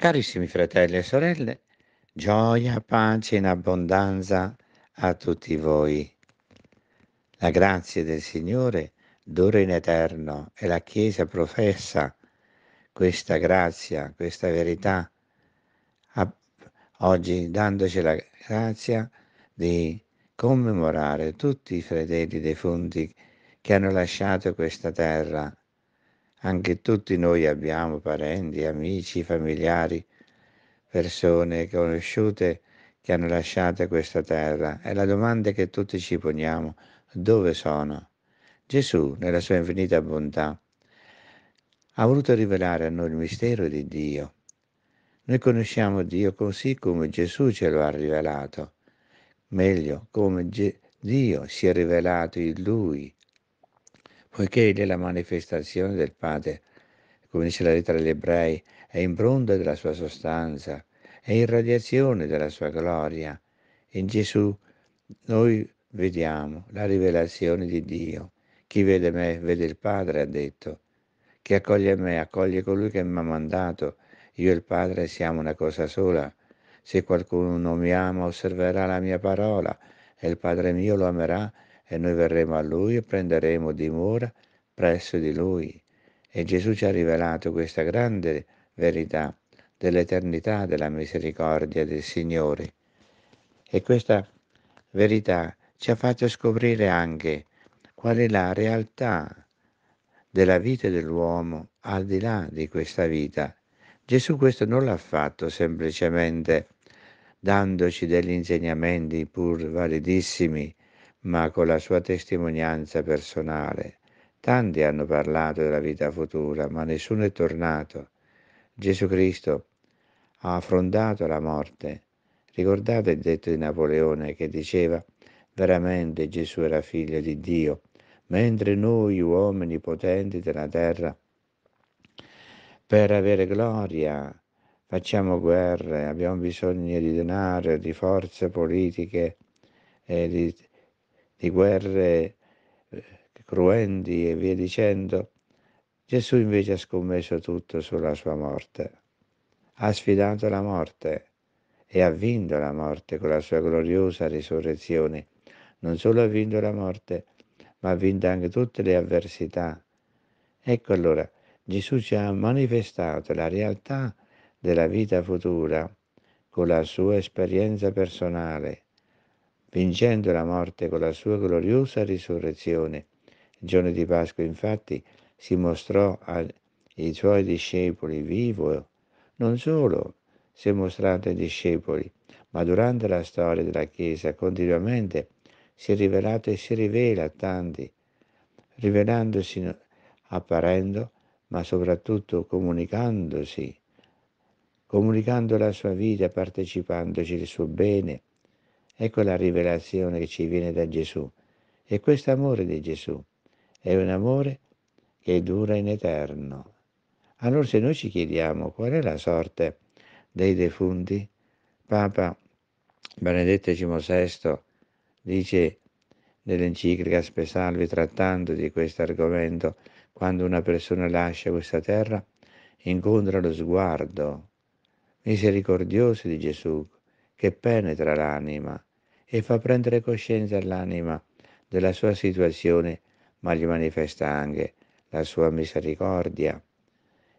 Carissimi fratelli e sorelle, gioia, pace in abbondanza a tutti voi. La grazia del Signore dura in eterno e la Chiesa professa questa grazia, questa verità, oggi dandoci la grazia di commemorare tutti i fedeli defunti che hanno lasciato questa terra anche tutti noi abbiamo parenti, amici, familiari, persone conosciute che hanno lasciato questa terra. E la domanda che tutti ci poniamo, dove sono? Gesù, nella sua infinita bontà, ha voluto rivelare a noi il mistero di Dio. Noi conosciamo Dio così come Gesù ce lo ha rivelato, meglio come Ge- Dio si è rivelato in Lui poiché è la manifestazione del Padre, come dice la lettera agli ebrei, è in della sua sostanza, è irradiazione della sua gloria. In Gesù noi vediamo la rivelazione di Dio. Chi vede me vede il Padre, ha detto. Chi accoglie me accoglie colui che mi ha mandato. Io e il Padre siamo una cosa sola. Se qualcuno mi ama osserverà la mia parola e il Padre mio lo amerà e noi verremo a Lui e prenderemo dimora presso di Lui. E Gesù ci ha rivelato questa grande verità dell'eternità della misericordia del Signore. E questa verità ci ha fatto scoprire anche qual è la realtà della vita dell'uomo al di là di questa vita. Gesù questo non l'ha fatto semplicemente dandoci degli insegnamenti pur validissimi ma con la sua testimonianza personale. Tanti hanno parlato della vita futura, ma nessuno è tornato. Gesù Cristo ha affrontato la morte. Ricordate il detto di Napoleone che diceva veramente Gesù era figlio di Dio, mentre noi uomini potenti della terra, per avere gloria, facciamo guerre, abbiamo bisogno di denaro, di forze politiche, eh, di di guerre eh, cruenti e via dicendo, Gesù invece ha scommesso tutto sulla sua morte. Ha sfidato la morte e ha vinto la morte con la sua gloriosa risurrezione. Non solo ha vinto la morte, ma ha vinto anche tutte le avversità. Ecco allora, Gesù ci ha manifestato la realtà della vita futura con la sua esperienza personale vincendo la morte con la sua gloriosa risurrezione. Il giorno di Pasqua infatti si mostrò ai suoi discepoli vivo, non solo si è mostrato ai discepoli, ma durante la storia della Chiesa continuamente si è rivelato e si rivela a tanti, rivelandosi apparendo, ma soprattutto comunicandosi, comunicando la sua vita, partecipandoci il suo bene, Ecco la rivelazione che ci viene da Gesù. E questo amore di Gesù è un amore che dura in eterno. Allora se noi ci chiediamo qual è la sorte dei defunti, Papa Benedetto XVI dice nell'enciclica Spesalvi trattando di questo argomento, quando una persona lascia questa terra, incontra lo sguardo misericordioso di Gesù che penetra l'anima e fa prendere coscienza all'anima della sua situazione, ma gli manifesta anche la sua misericordia.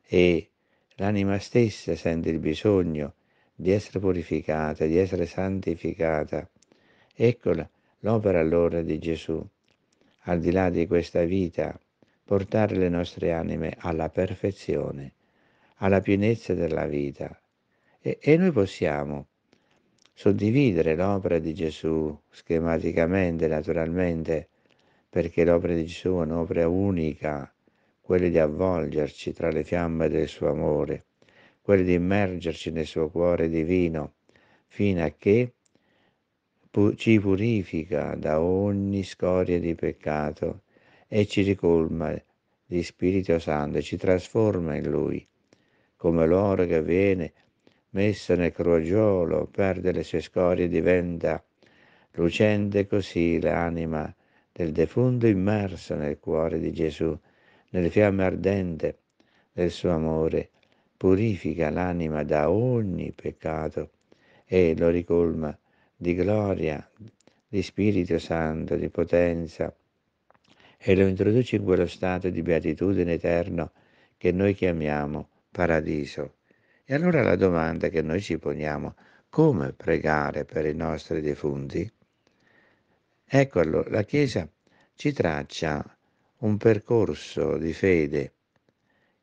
E l'anima stessa sente il bisogno di essere purificata, di essere santificata. Eccola l'opera allora di Gesù, al di là di questa vita, portare le nostre anime alla perfezione, alla pienezza della vita. E, e noi possiamo suddividere l'opera di Gesù schematicamente, naturalmente, perché l'opera di Gesù è un'opera unica, quella di avvolgerci tra le fiamme del suo amore, quella di immergerci nel suo cuore divino, fino a che ci purifica da ogni scoria di peccato e ci ricolma di Spirito Santo, e ci trasforma in Lui, come l'oro che viene messa nel crogiolo, perde le sue scorie e diventa lucente così l'anima del defunto immersa nel cuore di Gesù, nelle fiamme ardente del suo amore, purifica l'anima da ogni peccato e lo ricolma di gloria, di Spirito Santo, di potenza e lo introduce in quello stato di beatitudine eterno che noi chiamiamo paradiso. E allora la domanda che noi ci poniamo, come pregare per i nostri defunti? Ecco allora, la Chiesa ci traccia un percorso di fede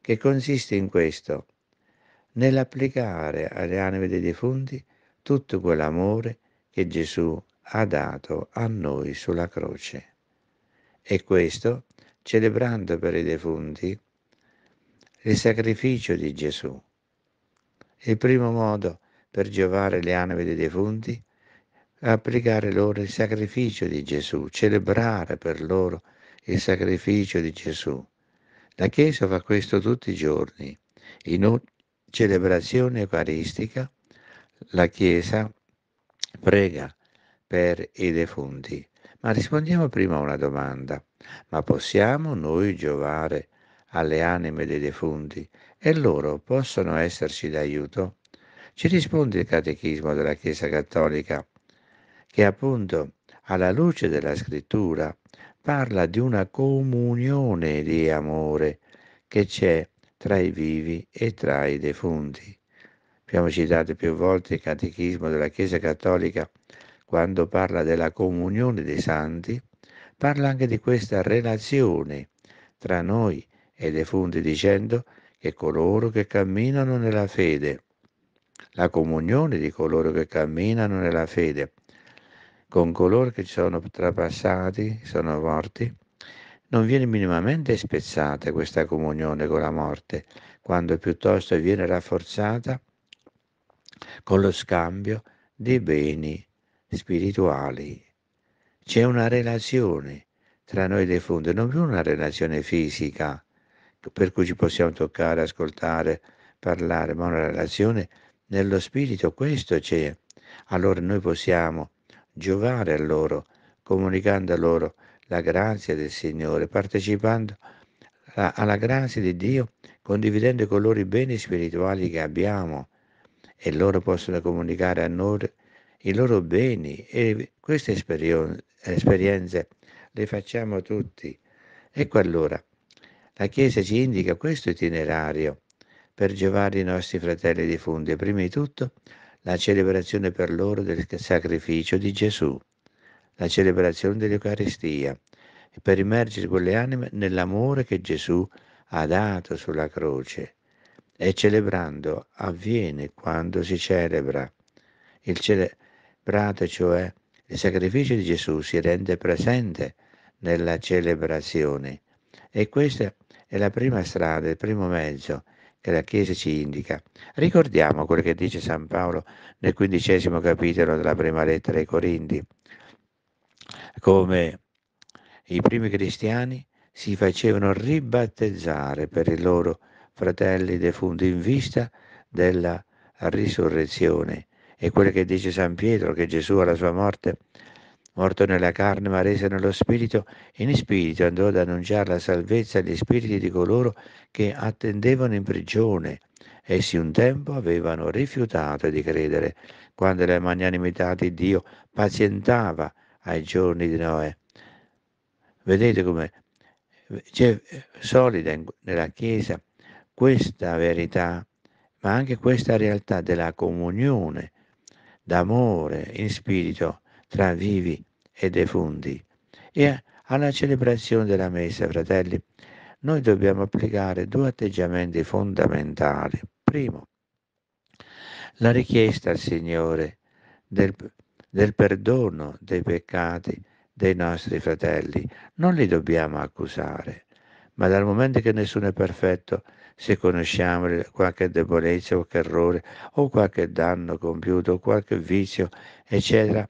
che consiste in questo, nell'applicare alle anime dei defunti tutto quell'amore che Gesù ha dato a noi sulla croce. E questo celebrando per i defunti il sacrificio di Gesù il primo modo per giovare le anime dei defunti è applicare loro il sacrificio di Gesù, celebrare per loro il sacrificio di Gesù. La Chiesa fa questo tutti i giorni. In ogni celebrazione eucaristica la Chiesa prega per i defunti. Ma rispondiamo prima a una domanda. Ma possiamo noi giovare alle anime dei defunti e loro possono esserci d'aiuto? Ci risponde il Catechismo della Chiesa Cattolica, che appunto alla luce della scrittura parla di una comunione di amore che c'è tra i vivi e tra i defunti. Abbiamo citato più volte il Catechismo della Chiesa Cattolica quando parla della comunione dei santi, parla anche di questa relazione tra noi e i defunti dicendo che coloro che camminano nella fede, la comunione di coloro che camminano nella fede con coloro che ci sono trapassati, sono morti, non viene minimamente spezzata questa comunione con la morte, quando piuttosto viene rafforzata con lo scambio di beni spirituali. C'è una relazione tra noi defunti, non più una relazione fisica, Ecco, per cui ci possiamo toccare, ascoltare, parlare, ma una relazione nello spirito, questo c'è. Allora noi possiamo giovare a loro, comunicando a loro la grazia del Signore, partecipando alla grazia di Dio, condividendo con loro i beni spirituali che abbiamo e loro possono comunicare a noi i loro beni e queste esperienze le facciamo tutti. Ecco allora la Chiesa ci indica questo itinerario per giovare i nostri fratelli difunti, prima di tutto la celebrazione per loro del sacrificio di Gesù, la celebrazione dell'Eucaristia, per immergere quelle anime nell'amore che Gesù ha dato sulla croce. E celebrando avviene quando si celebra. Il celebrato, cioè il sacrificio di Gesù, si rende presente nella celebrazione. E questa è è la prima strada, il primo mezzo che la Chiesa ci indica. Ricordiamo quello che dice San Paolo nel quindicesimo capitolo della prima lettera ai Corinti, come i primi cristiani si facevano ribattezzare per i loro fratelli defunti in vista della risurrezione. E quello che dice San Pietro, che Gesù alla sua morte morto nella carne ma reso nello spirito, in spirito andò ad annunciare la salvezza agli spiriti di coloro che attendevano in prigione. Essi un tempo avevano rifiutato di credere, quando la magnanimità di Dio pazientava ai giorni di Noè. Vedete come c'è solida nella Chiesa questa verità, ma anche questa realtà della comunione, d'amore in spirito tra vivi e defunti. E alla celebrazione della messa, fratelli, noi dobbiamo applicare due atteggiamenti fondamentali. Primo, la richiesta al Signore del, del perdono dei peccati dei nostri fratelli. Non li dobbiamo accusare, ma dal momento che nessuno è perfetto, se conosciamo qualche debolezza, qualche errore o qualche danno compiuto, qualche vizio, eccetera,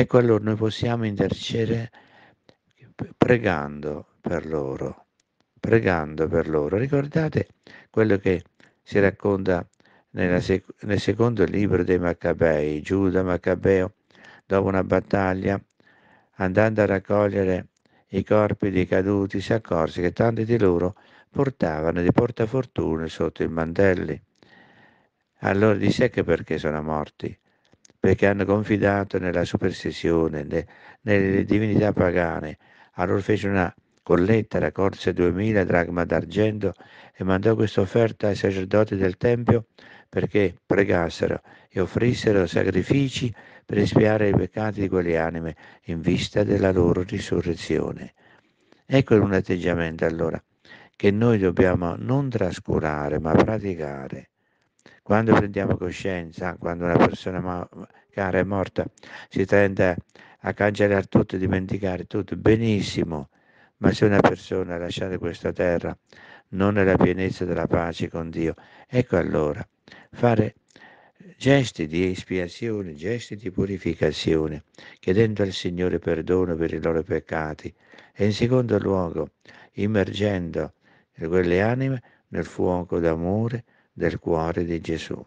Ecco allora noi possiamo intercedere pregando per loro, pregando per loro. Ricordate quello che si racconta sec- nel secondo libro dei Maccabei, Giuda Maccabeo, dopo una battaglia, andando a raccogliere i corpi dei caduti, si accorse che tanti di loro portavano dei portafortune sotto i mantelli. Allora disse che perché sono morti perché hanno confidato nella superstizione, ne, nelle mm-hmm. divinità pagane. Allora fece una colletta, raccolse 2000 dragma d'argento e mandò questa offerta ai sacerdoti del Tempio perché pregassero e offrissero sacrifici per espiare i peccati di quelle anime in vista della loro risurrezione. Ecco un atteggiamento allora che noi dobbiamo non trascurare ma praticare. Quando prendiamo coscienza, quando una persona cara è morta, si tende a cancellare tutto, a dimenticare tutto, benissimo, ma se una persona è lasciata questa terra non è la pienezza della pace con Dio, ecco allora fare gesti di espiazione, gesti di purificazione, chiedendo al Signore perdono per i loro peccati e in secondo luogo immergendo quelle anime nel fuoco d'amore, del cuore di Gesù.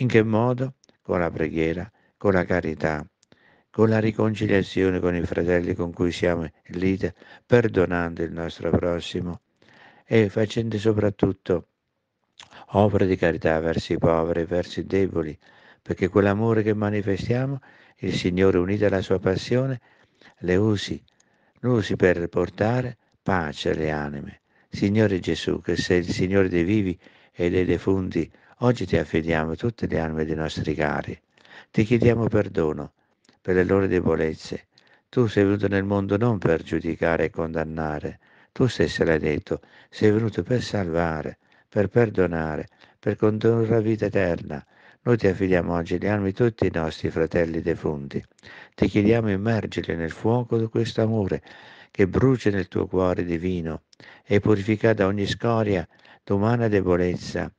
In che modo? Con la preghiera, con la carità, con la riconciliazione con i fratelli con cui siamo in lite, perdonando il nostro prossimo e facendo soprattutto opere di carità verso i poveri, verso i deboli, perché quell'amore che manifestiamo, il Signore unito alla sua passione, le usi, lo usi per portare pace alle anime, Signore Gesù, che sei il Signore dei vivi e dei defunti, oggi ti affidiamo tutte le anime dei nostri cari. Ti chiediamo perdono per le loro debolezze. Tu sei venuto nel mondo non per giudicare e condannare. Tu stesso l'hai detto, sei venuto per salvare, per perdonare, per condurre a vita eterna. Noi ti affidiamo oggi le armi di tutti i nostri fratelli defunti. Ti chiediamo immergili nel fuoco di questo amore che brucia nel tuo cuore divino e purificata ogni scoria d'umana debolezza.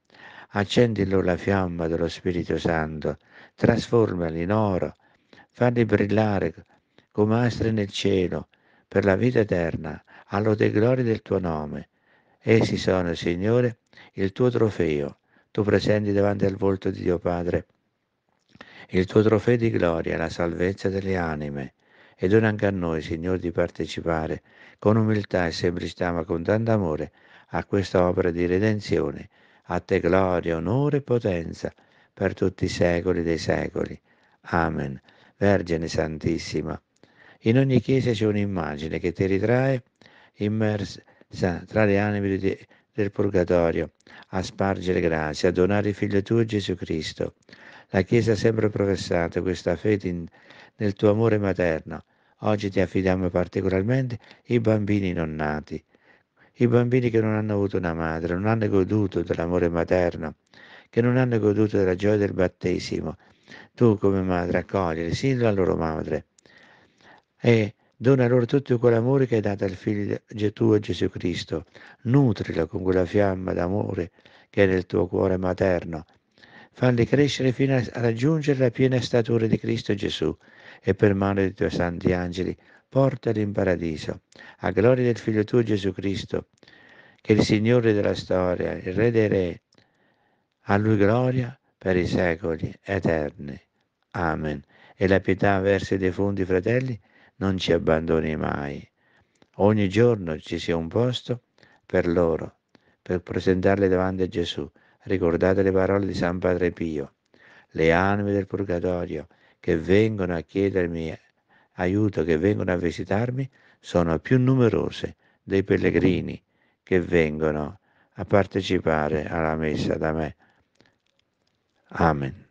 Accendi loro la fiamma dello Spirito Santo, trasformali in oro, falli brillare come astri nel cielo per la vita eterna, allo de gloria del tuo nome. Essi sono, Signore, il tuo trofeo, tu presenti davanti al volto di Dio Padre, il tuo trofeo di gloria, la salvezza delle anime e dona anche a noi, Signore, di partecipare con umiltà e semplicità, ma con tanto amore, a questa opera di redenzione. A te gloria, onore e potenza per tutti i secoli dei secoli. Amen. Vergine Santissima. In ogni chiesa c'è un'immagine che ti ritrae immersa tra le anime di, del purgatorio, a spargere grazie, a donare il Figlio tuo Gesù Cristo. La Chiesa ha sempre professato questa fede in, nel tuo amore materno, Oggi ti affidiamo particolarmente i bambini non nati, i bambini che non hanno avuto una madre, non hanno goduto dell'amore materno, che non hanno goduto della gioia del battesimo. Tu come madre accogliere, sì, la loro madre, e dona loro tutto quell'amore che hai dato al Figlio tuo Gesù Cristo. Nutrilo con quella fiamma d'amore che è nel tuo cuore materno farli crescere fino a raggiungere la piena statura di Cristo Gesù e per mano dei tuoi santi angeli portali in paradiso, a gloria del Figlio tuo Gesù Cristo, che è il Signore della storia, il Re dei Re, a Lui gloria per i secoli eterni. Amen. E la pietà verso i defunti fratelli non ci abbandoni mai. Ogni giorno ci sia un posto per loro, per presentarli davanti a Gesù, Ricordate le parole di San Padre Pio. Le anime del purgatorio che vengono a chiedermi aiuto, che vengono a visitarmi, sono più numerose dei pellegrini che vengono a partecipare alla messa da me. Amen.